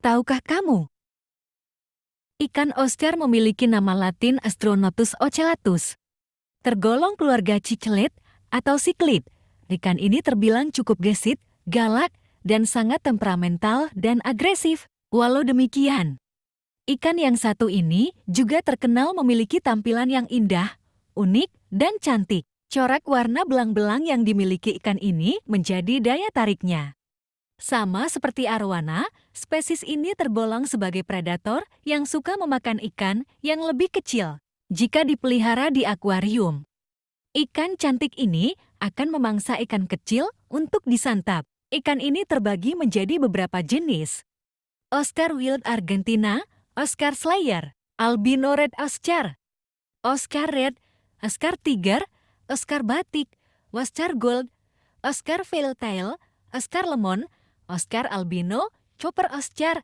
Tahukah kamu? Ikan Oscar memiliki nama latin Astronotus ocellatus. Tergolong keluarga cichlid atau siklit, ikan ini terbilang cukup gesit, galak, dan sangat temperamental dan agresif. Walau demikian, ikan yang satu ini juga terkenal memiliki tampilan yang indah, unik, dan cantik. Corak warna belang-belang yang dimiliki ikan ini menjadi daya tariknya. Sama seperti arwana, spesies ini tergolong sebagai predator yang suka memakan ikan yang lebih kecil jika dipelihara di akuarium. Ikan cantik ini akan memangsa ikan kecil untuk disantap. Ikan ini terbagi menjadi beberapa jenis. Oscar Wild Argentina, Oscar Slayer, Albino Red Oscar, Oscar Red, Oscar Tiger, Oscar Batik, Oscar Gold, Oscar Veiltail, Oscar Lemon, Oscar Albino, Chopper Oscar,